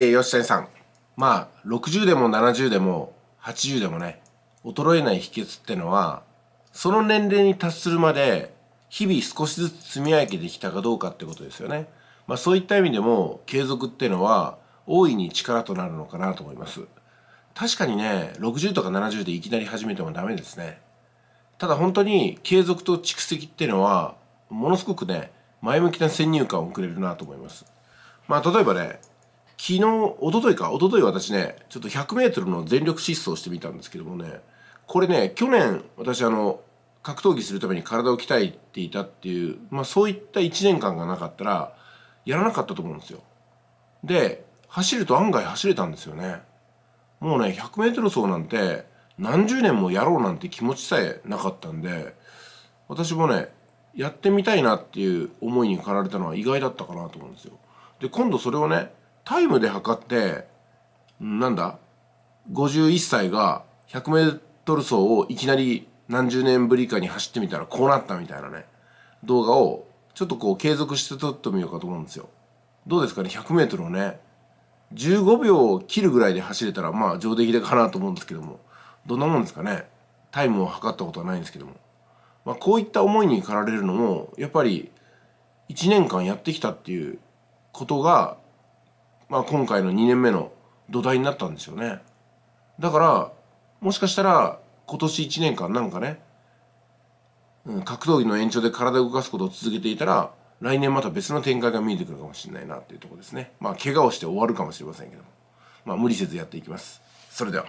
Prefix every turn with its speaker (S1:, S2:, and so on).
S1: え吉谷さんまあ60でも70でも80でもね衰えない秘訣ってのはその年齢に達するまで日々少しずつ積み上げてきたかどうかってことですよね。まあ、そういった意味でも継続っていうのは大いに力となるのかなと思います。確かにね、60とか70でいきなり始めてもダメですね。ただ本当に継続と蓄積っていうのはものすごくね、前向きな先入観をくれるなと思います。まあ例えばね、昨日、おとといか、おととい私ね、ちょっと100メートルの全力疾走してみたんですけどもね、これね、去年、私あの、格闘技するために体を鍛えていたっていう、まあそういった1年間がなかったら、やらなかったと思うんですよ。で、走ると案外走れたんですよね。もうね、100メートル走なんて、何十年もやろうなんて気持ちさえなかったんで、私もね、やってみたいなっていう思いに駆られたのは意外だったかなと思うんですよ。で、今度それをね、タイムで測ってなんだ51歳が 100m 走をいきなり何十年ぶりかに走ってみたらこうなったみたいなね動画をちょっとこう継続して撮ってみようかと思うんですよどうですかね 100m をね15秒を切るぐらいで走れたらまあ上出来でかなと思うんですけどもどんなもんですかねタイムを測ったことはないんですけども、まあ、こういった思いに駆られるのもやっぱり1年間やってきたっていうことがまあ、今回の2年目の土台になったんですよねだからもしかしたら今年1年間なんかね、うん、格闘技の延長で体を動かすことを続けていたら来年また別の展開が見えてくるかもしれないなっていうとこですねまあ怪我をして終わるかもしれませんけどもまあ無理せずやっていきますそれでは